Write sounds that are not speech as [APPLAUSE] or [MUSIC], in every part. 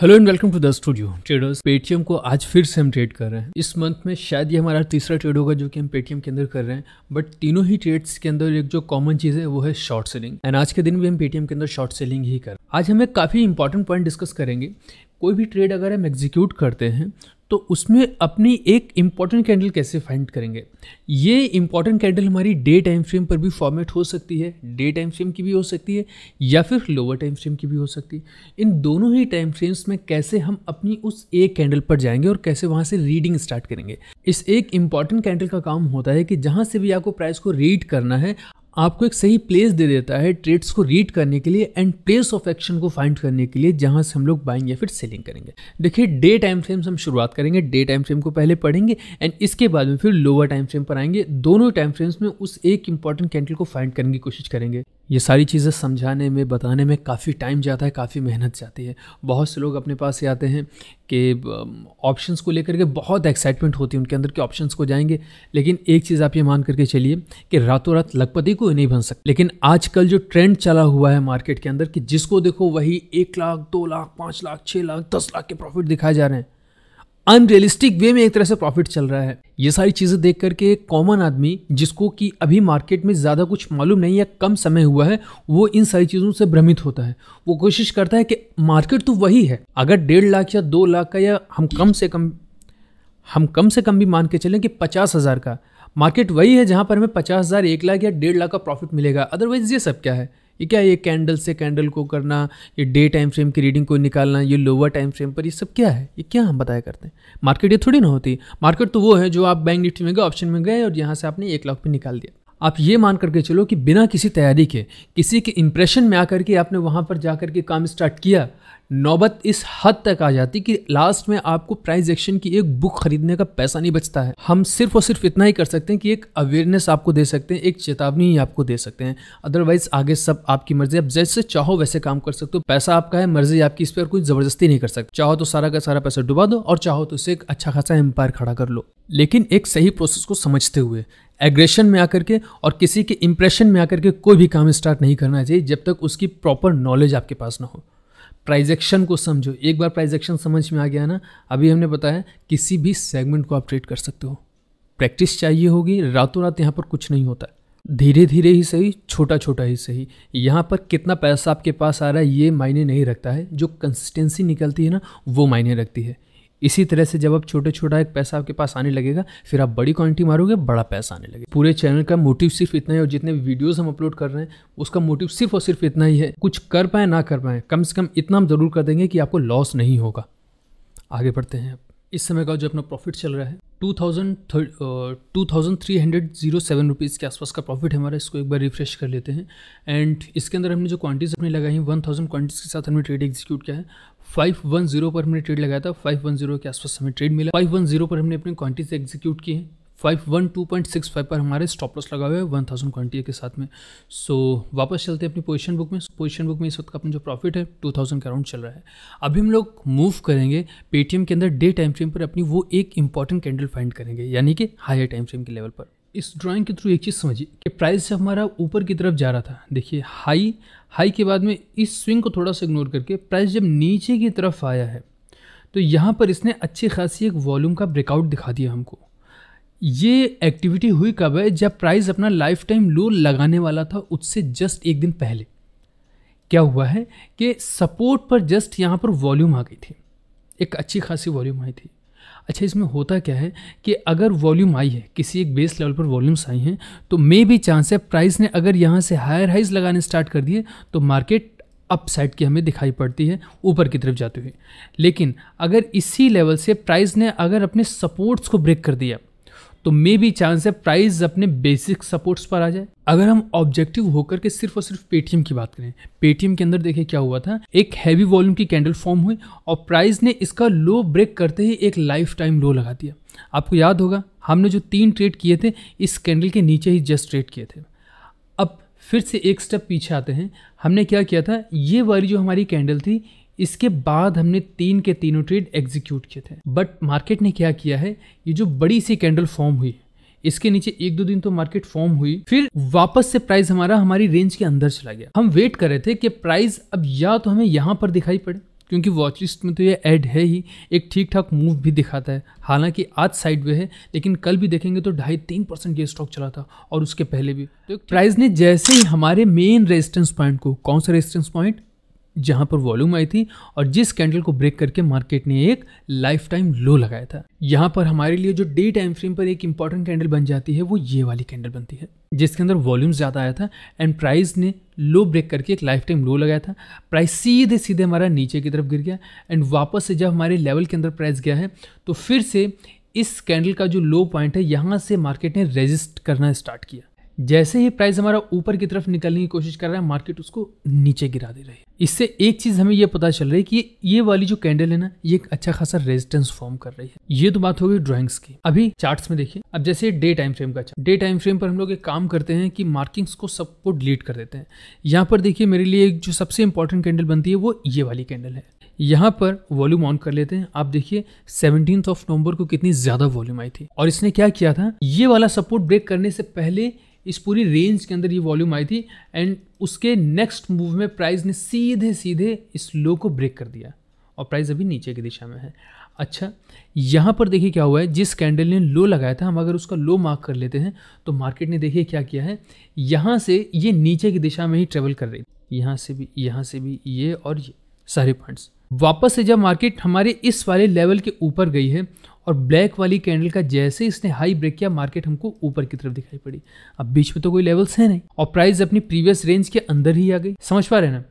hello and welcome to the studio traders Paytm को आज फिर से हम ट्रेड कर रहे हैं इस मंथ में शायद ये हमारा तीसरा ट्रेड होगा जो कि हम पेटीएम के अंदर कर रहे हैं बट तीनों ही ट्रेड्स के अंदर एक जो कॉमन चीज़ है वो है शॉर्ट सेलिंग एंड आज के दिन भी हम पेटीएम के अंदर शॉर्ट सेलिंग ही कर आज हम एक काफ़ी इंपॉर्टेंट पॉइंट डिस्कस करेंगे कोई भी ट्रेड अगर हम एग्जीक्यूट करते हैं तो उसमें अपनी एक इम्पॉर्टेंट कैंडल कैसे फाइंड करेंगे ये इम्पॉर्टेंट कैंडल हमारी डे टाइम फ्रेम पर भी फॉर्मेट हो सकती है डे टाइम फ्रेम की भी हो सकती है या फिर लोअर टाइम फ्रेम की भी हो सकती है इन दोनों ही टाइम फ्रेम्स में कैसे हम अपनी उस एक कैंडल पर जाएंगे और कैसे वहाँ से रीडिंग स्टार्ट करेंगे इस एक इम्पॉर्टेंट कैंडल का काम होता है कि जहाँ से भी आपको प्राइस को रीड करना है आपको एक सही प्लेस दे देता है ट्रेड्स को रीड करने के लिए एंड प्लेस ऑफ एक्शन को फाइंड करने के लिए जहाँ से हम लोग बाइंग या फिर सेलिंग करेंगे देखिए डे टाइम फ्रेम से हम शुरुआत करेंगे डे टाइम फ्रेम को पहले पढ़ेंगे एंड इसके बाद में फिर लोअर टाइम फ्रेम पर आएंगे दोनों टाइम फ्रेम्स में उस एक इंपॉर्टेंट कैंडल को फाइंड करने की कोशिश करेंगे ये सारी चीज़ें समझाने में बताने में काफ़ी टाइम जाता है काफ़ी मेहनत जाती है बहुत से लोग अपने पास आते हैं कि ऑप्शंस को लेकर के बहुत एक्साइटमेंट होती है उनके अंदर के ऑप्शंस को जाएंगे लेकिन एक चीज़ आप ये मान करके चलिए कि रातों रात लखपति को नहीं बन सकते लेकिन आजकल जो ट्रेंड चला हुआ है मार्केट के अंदर कि जिसको देखो वही एक लाख दो लाख पाँच लाख छः लाख दस लाख के प्रॉफिट दिखाए जा रहे हैं अनरियलिस्टिक वे में एक तरह से प्रॉफिट चल रहा है ये सारी चीज़ें देख करके एक कॉमन आदमी जिसको कि अभी मार्केट में ज़्यादा कुछ मालूम नहीं या कम समय हुआ है वो इन सारी चीज़ों से भ्रमित होता है वो कोशिश करता है कि मार्केट तो वही है अगर डेढ़ लाख या दो लाख का या हम कम से कम हम कम से कम भी मान के चलें कि पचास हज़ार का मार्केट वही है जहाँ पर हमें पचास हज़ार एक लाख या डेढ़ लाख का प्रॉफिट मिलेगा अदरवाइज़ ये सब क्या है ये क्या ये कैंडल से कैंडल को करना ये डे टाइम फ्रेम की रीडिंग को निकालना ये लोअर टाइम फ्रेम पर ये सब क्या है ये क्या हम बताया करते हैं मार्केट ये थोड़ी ना होती मार्केट तो वो है जो आप बैंक निफ्टी में गए ऑप्शन में गए और यहाँ से आपने एक लाख पे निकाल दिया आप ये मान करके चलो कि बिना किसी तैयारी के किसी के इंप्रेशन में आकर के आपने वहाँ पर जा कर के काम स्टार्ट किया नौबत इस हद तक आ जाती कि लास्ट में आपको प्राइस एक्शन की एक बुक खरीदने का पैसा नहीं बचता है हम सिर्फ और सिर्फ इतना ही कर सकते हैं कि एक अवेयरनेस आपको दे सकते हैं एक चेतावनी ही आपको दे सकते हैं अदरवाइज आगे सब आपकी मर्जी आप जैसे चाहो वैसे काम कर सकते हो पैसा आपका है मर्जी आपकी इस पर कोई जबरदस्ती नहीं कर सकते चाहो तो सारा का सारा पैसा डुबा दो और चाहो तो इसे एक अच्छा खासा एम्पायर खड़ा कर लो लेकिन एक सही प्रोसेस को समझते हुए एग्रेशन में आकर के और किसी के इम्प्रेशन में आकर के कोई भी काम स्टार्ट नहीं करना चाहिए जब तक उसकी प्रॉपर नॉलेज आपके पास ना हो प्राइजेक्शन को समझो एक बार प्राइजेक्शन समझ में आ गया ना अभी हमने बताया किसी भी सेगमेंट को आप ट्रेड कर सकते हो प्रैक्टिस चाहिए होगी रातों रात यहाँ पर कुछ नहीं होता धीरे धीरे ही सही छोटा छोटा ही सही यहाँ पर कितना पैसा आपके पास आ रहा है ये मायने नहीं रखता है जो कंसिस्टेंसी निकलती है ना वो मायने रखती है इसी तरह से जब आप छोटे छोटा एक पैसा आपके पास आने लगेगा फिर आप बड़ी क्वांटिटी मारोगे बड़ा पैसा आने लगेगा पूरे चैनल का मोटिव सिर्फ इतना ही और जितने भी वीडियोस हम अपलोड कर रहे हैं उसका मोटिव सिर्फ और सिर्फ इतना ही है कुछ कर पाए ना कर पाए कम से कम इतना हम जरूर कर देंगे कि आपको लॉस नहीं होगा आगे बढ़ते हैं इस समय का जो अपना प्रॉफिट चल रहा है two thousand two thousand three hundred zero seven rupees के आसपास का प्रॉफिट है हमारा इसको एक बार रिफ्रेश कर लेते हैं एंड इसके अंदर हमने जो क्वांटिटीज़ अपनी लगाई हैं वन थाउजेंड क्वांटिटीज़ के साथ हमने ट्रेड एग्जीक्यूट किया है 510 पर हमने ट्रेड लगाया था 510 के आसपास हमें ट्रेड मिला 510 पर हमने अपने क्वांटिटी एग्जीक्यूट किए हैं 512.65 पर हमारे स्टॉप लॉस लगा हुआ है वन थाउजेंड क्वान्टिटी के साथ में सो so, वापस चलते हैं अपनी पोजीशन बुक में पोजीशन बुक में इस वक्त का अपना जो प्रॉफिट है 2000 के अराउंड चल रहा है अभी हम लोग मूव करेंगे पेटीएम के अंदर डे टाइम फ्रेम पर अपनी वो एक इंपॉर्टेंट कैंडल फाइंड करेंगे यानी कि हायर टाइम फ्रेम के लेवल पर इस ड्राइंग के थ्रू एक चीज़ समझिए कि प्राइस जब हमारा ऊपर की तरफ जा रहा था देखिए हाई हाई के बाद में इस स्विंग को थोड़ा सा इग्नोर करके प्राइस जब नीचे की तरफ आया है तो यहाँ पर इसने अच्छी खासी एक वॉल्यूम का ब्रेकआउट दिखा दिया हमको ये एक्टिविटी हुई कब है जब प्राइस अपना लाइफ टाइम लो लगाने वाला था उससे जस्ट एक दिन पहले क्या हुआ है कि सपोर्ट पर जस्ट यहाँ पर वॉल्यूम आ गई थी एक अच्छी खासी वॉल्यूम आई थी अच्छा इसमें होता क्या है कि अगर वॉल्यूम आई है किसी एक बेस लेवल पर वॉल्यूम्स आई हैं तो मे भी चांस है प्राइस ने अगर यहाँ से हायर हाइज लगाने स्टार्ट कर दिए तो मार्केट अप साइड की हमें दिखाई पड़ती है ऊपर की तरफ जाते हुए लेकिन अगर इसी लेवल से प्राइस ने अगर अपने सपोर्ट्स को ब्रेक कर दिया तो मे भी चांस है प्राइस अपने बेसिक सपोर्ट्स पर आ जाए अगर हम ऑब्जेक्टिव होकर के सिर्फ और सिर्फ पेटीएम की बात करें पेटीएम के अंदर देखें क्या हुआ था एक हैवी वॉल्यूम की कैंडल फॉर्म हुई और प्राइस ने इसका लो ब्रेक करते ही एक लाइफ टाइम लो लगा दिया आपको याद होगा हमने जो तीन ट्रेड किए थे इस कैंडल के नीचे ही जस्ट ट्रेड किए थे अब फिर से एक स्टेप पीछे आते हैं हमने क्या किया था ये वाली जो हमारी कैंडल थी इसके बाद हमने तीन के तीनों ट्रेड एग्जीक्यूट किए थे बट मार्केट ने क्या किया है ये जो बड़ी सी कैंडल फॉर्म हुई इसके नीचे एक दो दिन तो मार्केट फॉर्म हुई फिर वापस से प्राइस हमारा हमारी रेंज के अंदर चला गया हम वेट कर रहे थे कि प्राइस अब या तो हमें यहाँ पर दिखाई पड़े क्योंकि वॉच लिस्ट में तो ये ऐड है ही एक ठीक ठाक मूव भी दिखाता है हालांकि आज साइड वे है लेकिन कल भी देखेंगे तो ढाई तीन परसेंट ये स्टॉक चला था और उसके पहले भी तो प्राइस ने जैसे ही हमारे मेन रेजिस्टेंस पॉइंट को कौन सा रेजिस्टेंस पॉइंट जहां पर वॉल्यूम आई थी और जिस कैंडल को ब्रेक करके मार्केट ने एक लाइफ टाइम लो लगाया था यहाँ पर हमारे लिए जो डे टाइम फ्रेम पर एक इंपॉर्टेंट कैंडल बन जाती है वो ये वाली कैंडल बनती है जिसके अंदर वॉल्यूम ज़्यादा आया था एंड प्राइस ने लो ब्रेक करके एक लाइफ टाइम लो लगाया था प्राइस सीधे सीधे हमारा नीचे की तरफ गिर गया एंड वापस से जब हमारे लेवल के अंदर प्राइस गया है तो फिर से इस कैंडल का जो लो पॉइंट है यहाँ से मार्केट ने रेजिस्ट करना स्टार्ट किया जैसे ही प्राइस हमारा ऊपर की तरफ निकलने की कोशिश कर रहा है मार्केट उसको नीचे गिरा दे रही है इससे एक चीज हमें ये पता चल रही है कि ये वाली जो कैंडल है ना ये एक अच्छा खासा रेजिस्टेंस फॉर्म कर रही है ये तो बात हो गई ड्रॉइंग्स की अभी चार्ट्स में देखिए अब जैसे डे टाइम फ्रेम का डे टाइम फ्रेम पर हम लोग एक काम करते हैं कि मार्किंग्स को सबको डिलीट कर देते हैं यहाँ पर देखिए मेरे लिए जो सबसे इंपॉर्टेंट कैंडल बनती है वो ये वाली कैंडल है यहाँ पर वॉल्यूम ऑन कर लेते हैं आप देखिए सेवनटीन ऑफ नवंबर को कितनी ज्यादा वॉल्यूम आई थी और इसने क्या किया था ये वाला सपोर्ट ब्रेक करने से पहले इस पूरी रेंज के अंदर ये वॉल्यूम आई थी एंड उसके नेक्स्ट मूव में प्राइस ने सीधे सीधे इस लो को ब्रेक कर दिया और प्राइस अभी नीचे की दिशा में है अच्छा यहाँ पर देखिए क्या हुआ है जिस कैंडल ने लो लगाया था हम अगर उसका लो मार्क कर लेते हैं तो मार्केट ने देखिए क्या किया है यहाँ से ये नीचे की दिशा में ही ट्रेवल कर रही थी यहाँ से भी यहाँ से भी ये और ये सारे पॉइंट्स वापस से जब मार्केट हमारे इस वाले लेवल के ऊपर गई है और ब्लैक वाली कैंडल का जैसे इसने हाई ब्रेक किया मार्केट हमको ऊपर की तरफ दिखाई पड़ी अब बीच में तो कोई लेवल्स है नहीं और प्राइस अपनी प्रीवियस रेंज के अंदर ही आ गई समझ पा रहे ना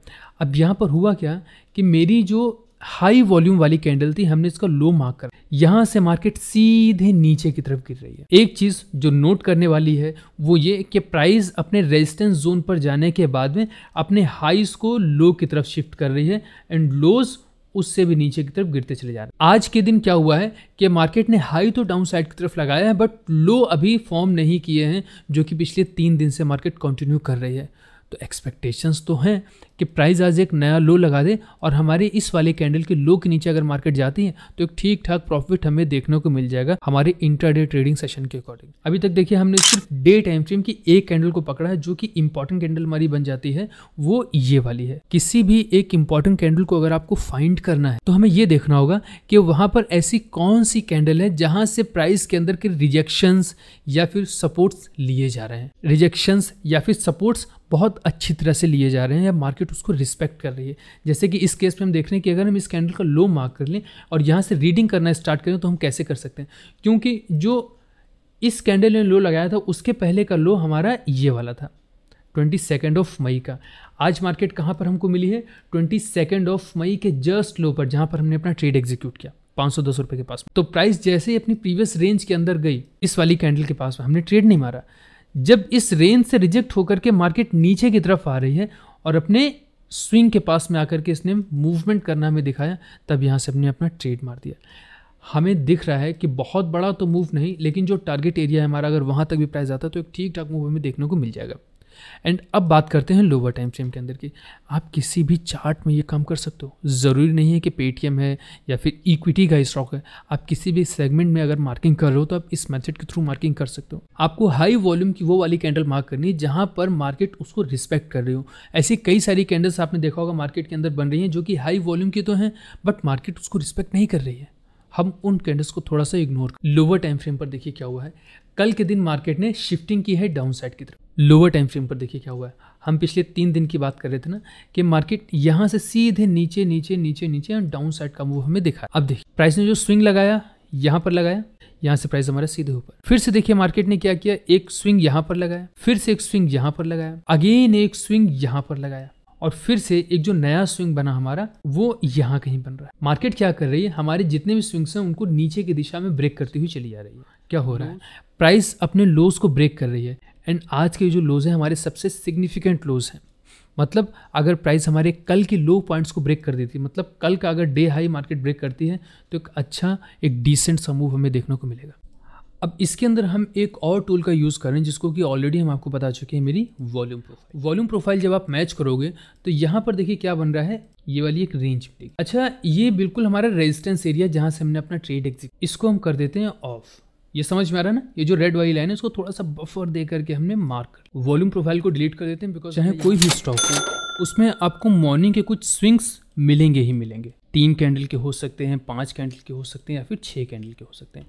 अब यहाँ पर हुआ क्या कि मेरी जो हाई वॉल्यूम वाली कैंडल थी हमने इसका लो मार्क कर यहाँ से मार्केट सीधे नीचे की तरफ गिर रही है एक चीज जो नोट करने वाली है वो ये कि प्राइस अपने रेजिस्टेंस जोन पर जाने के बाद में अपने हाईस को लो की तरफ शिफ्ट कर रही है एंड लोज उससे भी नीचे की तरफ गिरते चले जा रहे हैं आज के दिन क्या हुआ है कि मार्केट ने हाई तो डाउन साइड की तरफ लगाया है बट लो अभी फॉर्म नहीं किए हैं जो कि पिछले तीन दिन से मार्केट कंटिन्यू कर रही है तो एक्सपेक्टेशंस तो हैं कि प्राइस आज एक नया लो लगा दे और हमारे इस वाले कैंडल के लो के नीचे अगर मार्केट जाती है तो एक ठीक ठाक प्रॉफिट हमें देखने को मिल जाएगा हमारे इंट्राडे ट्रेडिंग सेशन के अकॉर्डिंग अभी तक देखिए हमने सिर्फ डे टाइम फ्रेम की एक कैंडल को पकड़ा है जो कि इंपॉर्टेंट कैंडल हमारी बन जाती है वो ये वाली है किसी भी एक इंपॉर्टेंट कैंडल को अगर आपको फाइंड करना है तो हमें ये देखना होगा कि वहां पर ऐसी कौन सी कैंडल है जहां से प्राइस के अंदर के रिजेक्शन या फिर सपोर्ट्स लिए जा रहे हैं रिजेक्शन या फिर सपोर्ट्स बहुत अच्छी तरह से लिए जा रहे हैं या मार्केट उसको रिस्पेक्ट कर रही है जैसे कि इस केस में हम देख रहे हैं कि अगर हम इस कैंडल का लो मार्क कर लें और यहाँ से रीडिंग करना स्टार्ट करें तो हम कैसे कर सकते हैं क्योंकि जो इस कैंडल ने लो लगाया था उसके पहले का लो हमारा ये वाला था ट्वेंटी सेकेंड ऑफ मई का आज मार्केट कहाँ पर हमको मिली है ट्वेंटी सेकेंड ऑफ मई के जस्ट लो पर जहाँ पर हमने अपना ट्रेड एग्जीक्यूट किया पाँच सौ दस रुपये के पास तो प्राइस जैसे ही अपनी प्रीवियस रेंज के अंदर गई इस वाली कैंडल के पास हमने ट्रेड नहीं मारा जब इस रेंज से रिजेक्ट होकर के मार्केट नीचे की तरफ आ रही है और अपने स्विंग के पास में आकर के इसने मूवमेंट करना हमें दिखाया तब यहाँ से हमने अपना ट्रेड मार दिया हमें दिख रहा है कि बहुत बड़ा तो मूव नहीं लेकिन जो टारगेट एरिया है हमारा अगर वहाँ तक भी प्राइस आता है तो एक ठीक ठाक मूव हमें देखने को मिल जाएगा एंड अब बात करते हैं लोअर टाइम फ्रेम के अंदर की आप किसी भी चार्ट में ये काम कर सकते हो ज़रूरी नहीं है कि पेटीएम है या फिर इक्विटी का स्टॉक है आप किसी भी सेगमेंट में अगर मार्किंग कर रहे हो तो आप इस मेथड के थ्रू मार्किंग कर सकते हो आपको हाई वॉल्यूम की वो वाली कैंडल मार्क करनी है जहाँ पर मार्केट उसको रिस्पेक्ट कर रही हो ऐसी कई सारी कैंडल्स आपने देखा होगा मार्केट के अंदर बन रही हैं जो कि हाई वॉल्यूम की तो हैं बट मार्केट उसको रिस्पेक्ट नहीं कर रही है हम उन कैंडल्स को थोड़ा सा इग्नोर लोअर टाइम फ्रेम पर देखिए क्या हुआ है कल के दिन मार्केट ने शिफ्टिंग की है डाउन साइड की तरफ लोअर टाइम फ्रेम पर देखिए क्या हुआ है हम पिछले तीन दिन की बात कर रहे थे ना कि मार्केट यहाँ से सीधे नीचे नीचे नीचे नीचे और डाउन साइड का मूव हमें दिखा अब देखिए प्राइस ने जो स्विंग लगाया यहाँ पर लगाया यहाँ से प्राइस हमारा सीधे ऊपर फिर से देखिए मार्केट ने क्या किया एक स्विंग यहाँ पर लगाया फिर से एक स्विंग यहाँ पर लगाया अगेन एक स्विंग यहाँ पर लगाया और फिर से एक जो नया स्विंग बना हमारा वो यहाँ कहीं बन रहा है मार्केट क्या कर रही है हमारे जितने भी स्विंग्स हैं उनको नीचे की दिशा में ब्रेक करती हुई चली जा रही है क्या हो रहा है प्राइस अपने लोस को ब्रेक कर रही है एंड आज के जो लोज़ हैं हमारे सबसे सिग्निफिकेंट लोज़ हैं मतलब अगर प्राइस हमारे कल की लो पॉइंट्स को ब्रेक कर देती है मतलब कल का अगर डे हाई मार्केट ब्रेक करती है तो एक अच्छा एक डिसेंट समूव हमें देखने को मिलेगा अब इसके अंदर हम एक और टूल का यूज़ करें जिसको कि ऑलरेडी हम आपको बता चुके हैं मेरी वॉल्यूम प्रोफाइल वॉल्यूम प्रोफाइल जब आप मैच करोगे तो यहाँ पर देखिए क्या बन रहा है ये वाली एक रेंज अच्छा ये बिल्कुल हमारा रेजिस्टेंस एरिया जहाँ से हमने अपना ट्रेड एग्जिट इसको हम कर देते हैं ऑफ ये समझ में आ रहा है ना ये जो रेड वाली लाइन है इसको थोड़ा सा बफर दे करके हमने मार्क कर वॉल्यूम प्रोफाइल को डिलीट कर देते हैं बिकॉज चाहे कोई भी स्टॉक हो उसमें आपको मॉर्निंग के कुछ स्विंग्स मिलेंगे ही मिलेंगे तीन कैंडल के हो सकते हैं पाँच कैंडल के हो सकते हैं या फिर छः कैंडल के हो सकते हैं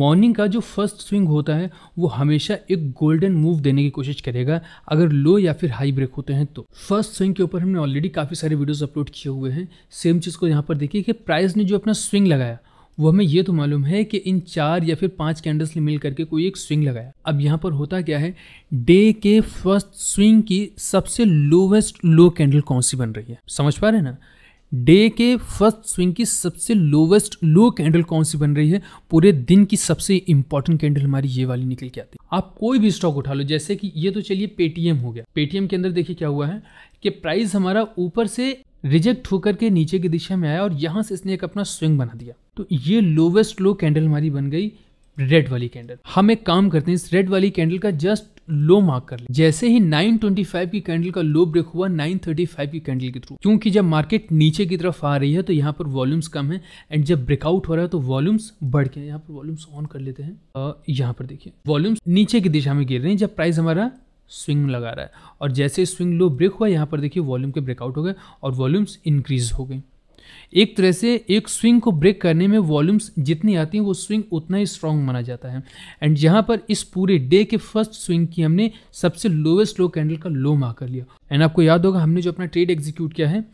मॉर्निंग का जो फर्स्ट स्विंग होता है वो हमेशा एक गोल्डन मूव देने की कोशिश करेगा अगर लो या फिर हाई ब्रेक होते हैं तो फर्स्ट स्विंग के ऊपर हमने ऑलरेडी काफ़ी सारे वीडियोस अपलोड किए हुए हैं सेम चीज़ को यहाँ पर देखिए कि प्राइस ने जो अपना स्विंग लगाया वो हमें ये तो मालूम है कि इन चार या फिर पांच कैंडल्स ने मिल करके कोई एक स्विंग लगाया अब यहाँ पर होता क्या है डे के फर्स्ट स्विंग की सबसे लोवेस्ट लो कैंडल कौन सी बन रही है समझ पा रहे ना डे के फर्स्ट स्विंग की सबसे लोवेस्ट लो कैंडल कौन सी बन रही है पूरे दिन की सबसे इंपॉर्टेंट कैंडल हमारी ये वाली निकल के आती है आप कोई भी स्टॉक उठा लो जैसे कि ये तो चलिए पेटीएम हो गया पेटीएम के अंदर देखिए क्या हुआ है कि प्राइस हमारा ऊपर से रिजेक्ट होकर के नीचे की दिशा में आया और यहाँ से इसने एक अपना स्विंग बना दिया तो ये लोवेस्ट लो कैंडल हमारी बन गई रेड वाली कैंडल हम एक काम करते हैं इस रेड वाली कैंडल का जस्ट लो मार्क कर ले जैसे ही 925 की कैंडल का लो ब्रेक हुआ 935 की कैंडल के थ्रू क्योंकि जब मार्केट नीचे की तरफ आ रही है तो यहाँ पर वॉल्यूम्स कम है एंड जब ब्रेकआउट हो रहा है तो वॉल्यूम्स बढ़ गए यहाँ पर वॉल्यूम्स ऑन कर लेते हैं यहाँ पर देखिए वॉल्यूम्स नीचे की दिशा में गिर रहे हैं जब प्राइस हमारा स्विंग लगा रहा है और जैसे स्विंग लो ब्रेक हुआ यहाँ पर देखिए वॉल्यूम के ब्रेकआउट हो गए और वॉल्यूम्स इंक्रीज हो गई एक तरह से एक स्विंग को ब्रेक करने में वॉल्यूम्स जितनी आती हैं वो स्विंग उतना ही स्ट्रांग माना जाता है एंड यहाँ पर इस पूरे डे के फर्स्ट स्विंग की हमने सबसे लोवेस्ट लो कैंडल का लो मार कर लिया एंड आपको याद होगा हमने जो अपना ट्रेड एग्जीक्यूट किया है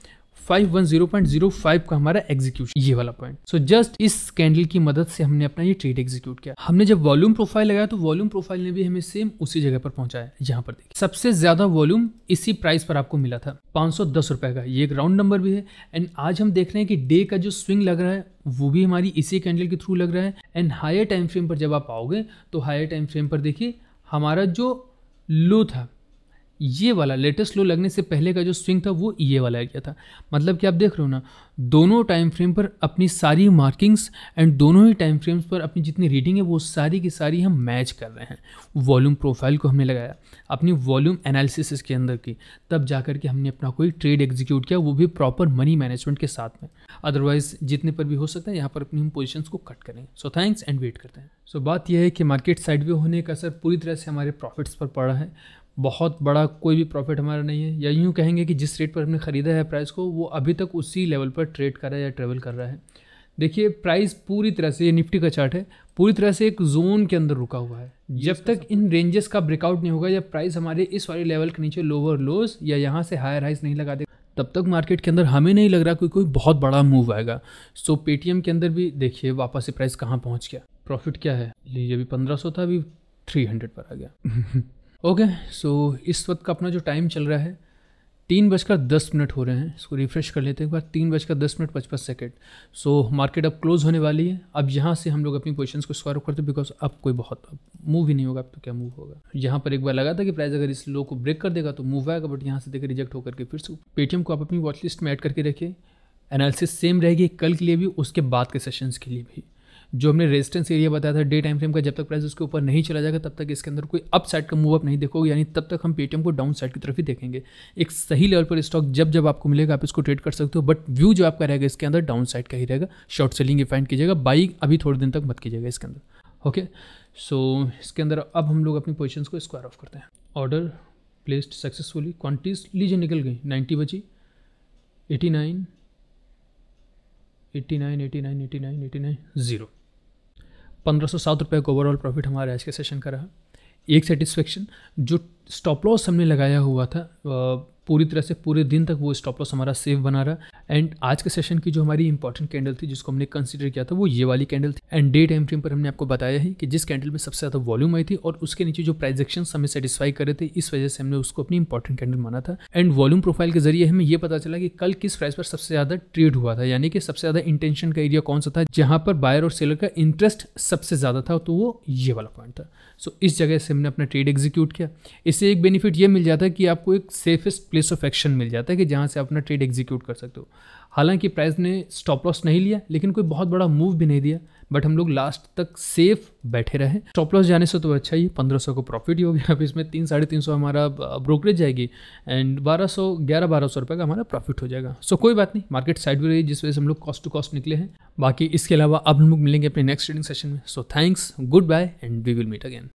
510.05 का हमारा एग्जीक्यूशन ये वाला पॉइंट सो जस्ट इस कैंडल की मदद से हमने अपना ये ट्रेड एग्जीक्यूट किया हमने जब वॉल्यूम प्रोफाइल लगाया तो वॉल्यूम प्रोफाइल ने भी हमें सेम उसी जगह पर पहुंचाया यहाँ पर देखिए सबसे ज्यादा वॉल्यूम इसी प्राइस पर आपको मिला था पाँच रुपए का ये एक राउंड नंबर भी है एंड आज हम देख रहे हैं कि डे का जो स्विंग लग रहा है वो भी हमारी इसी कैंडल के थ्रू लग रहा है एंड हायर टाइम फ्रेम पर जब आप आओगे तो हायर टाइम फ्रेम पर देखिए हमारा जो लो था ये वाला लेटेस्ट लो लगने से पहले का जो स्विंग था वो ये वाला गया था मतलब कि आप देख रहे हो ना दोनों टाइम फ्रेम पर अपनी सारी मार्किंग्स एंड दोनों ही टाइम फ्रेम्स पर अपनी जितनी रीडिंग है वो सारी की सारी हम मैच कर रहे हैं वॉल्यूम प्रोफाइल को हमने लगाया अपनी वॉल्यूम एनालिसिस के अंदर की तब जा के हमने अपना कोई ट्रेड एग्जीक्यूट किया वो भी प्रॉपर मनी मैनेजमेंट के साथ में अदरवाइज जितने पर भी हो सकता है यहाँ पर अपनी हम पोजिशन को कट करें सो थैंक्स एंड वेट करते हैं सो so, बात यह है कि मार्केट साइडवे होने का असर पूरी तरह से हमारे प्रॉफिट्स पर पड़ा है बहुत बड़ा कोई भी प्रॉफिट हमारा नहीं है या यूँ कहेंगे कि जिस रेट पर हमने ख़रीदा है प्राइस को वो अभी तक उसी लेवल पर ट्रेड कर रहा है या ट्रेवल कर रहा है देखिए प्राइस पूरी तरह से ये निफ्टी का चार्ट है पूरी तरह से एक जोन के अंदर रुका हुआ है जब तक इन रेंजेस का ब्रेकआउट नहीं होगा या प्राइस हमारे इस वाले लेवल के नीचे लोअर लोस या यहाँ से हायर हाइस नहीं लगा देगा तब तक मार्केट के अंदर हमें नहीं लग रहा कोई कोई बहुत बड़ा मूव आएगा सो पेटीएम के अंदर भी देखिए वापस से प्राइस कहाँ पहुँच गया प्रॉफिट क्या है लीजिए अभी पंद्रह था अभी थ्री हंड्रेड पर आ गया [LAUGHS] ओके सो इस वक्त का अपना जो टाइम चल रहा है तीन बजकर दस मिनट हो रहे हैं इसको रिफ़्रेश कर लेते हैं एक बार तीन बजकर दस मिनट पचपन सेकेंड सो मार्केट अब क्लोज होने वाली है अब यहाँ से हम लोग अपनी पोजिशन को स्क्वायर करते हैं बिकॉज अब कोई बहुत मूव ही नहीं होगा अब तो क्या मूव होगा यहाँ पर एक बार लगा था कि प्राइस अगर इस लो को ब्रेक कर देगा तो मूव आएगा बट यहाँ से देखकर रिजेक्ट होकर के फिर से पेटीएम को आप अपनी वॉच लिस्ट में ऐड करके रखिए एनालिसिस सेम रहेगी कल के लिए भी उसके बाद के सेशंस के लिए भी जो हमने रेजिस्टेंस एरिया बताया था डे टाइम फ्रेम का जब तक प्राइस उसके ऊपर नहीं चला जाएगा तब तक इसके अंदर कोई अप साइड का मूव नहीं देखोगे यानी तब तक हम पेटीएम को डाउन साइड की तरफ ही देखेंगे एक सही लेवल पर स्टॉक जब जब आपको मिलेगा आप इसको ट्रेड कर सकते हो बट व्यू जो आपका रहेगा इसके अंदर डाउन साइड का ही रहेगा शॉर्ट सेलिंग इफाइंड कीजिएगा बाइक अभी थोड़े दिन तक मत कीजिएगा इसके अंदर ओके सो इसके अंदर अब हम लोग अपनी पोजिशन को स्क्वायर ऑफ करते हैं ऑर्डर प्लेस्ड सक्सेसफुली क्वान्टिटीज लीजिए निकल गई नाइन्टी बची eighty nine eighty nine eighty nine eighty nine eighty nine zero पंद्रह सौ सात रुपये का ओवरऑल प्रॉफिट हमारा आज के सेशन का रहा एक सेटिस्फेक्शन जो स्टॉप लॉस हमने लगाया हुआ था पूरी तरह से पूरे दिन तक वो स्टॉप लॉस हमारा सेफ बना रहा एंड आज के सेशन की जो हमारी इंपॉर्टेंट कैंडल थी जिसको हमने कंसिडर किया था वो ये वाली कैंडल थी एंड डे टाइम फ्रेम पर हमने आपको बताया है कि जिस कैंडल में सबसे ज़्यादा वॉल्यूम आई थी और उसके नीचे जो प्राइजेक्शन हमें सेटिस्फाई करे थे इस वजह से हमने उसको अपनी इंपॉर्टेंट कैंडल माना था एंड वॉल्यूम प्रोफाइल के जरिए हमें यह पता चला कि कल किस प्राइस पर सबसे ज़्यादा ट्रेड हुआ था यानी कि सबसे ज़्यादा इंटेंशन का एरिया कौन सा था जहाँ पर बायर और सेलर का इंटरेस्ट सबसे ज़्यादा था तो वो ये वाला पॉइंट था सो इस जगह से हमने अपना ट्रेड एग्जीक्यूट किया इससे एक बेनिफिट ये मिल जाता है कि आपको एक सेफेस्ट प्लेस ऑफ एक्शन मिल जाता है कि जहाँ से आप अपना ट्रेड एग्जीक्यूट कर सकते हो हालांकि प्राइस ने स्टॉप लॉस नहीं लिया लेकिन कोई बहुत बड़ा मूव भी नहीं दिया बट हम लोग लास्ट तक सेफ बैठे रहे स्टॉप लॉस जाने से तो अच्छा ही पंद्रह सौ को प्रॉफिट ही हो गया अब इसमें तीन साढ़े तीन सौ हमारा ब्रोकरेज जाएगी एंड बारह सौ ग्यारह बारह सौ रुपये का हमारा प्रॉफिट हो जाएगा सो so, कोई बात नहीं मार्केट साइड भी रही जिस वजह से हम लोग कॉस्ट टू कॉस्ट निकले हैं बाकी इसके अलावा अब हम लोग मिलेंगे अपने नेक्स्ट ट्रेडिंग सेशन में so thanks good bye and we will meet again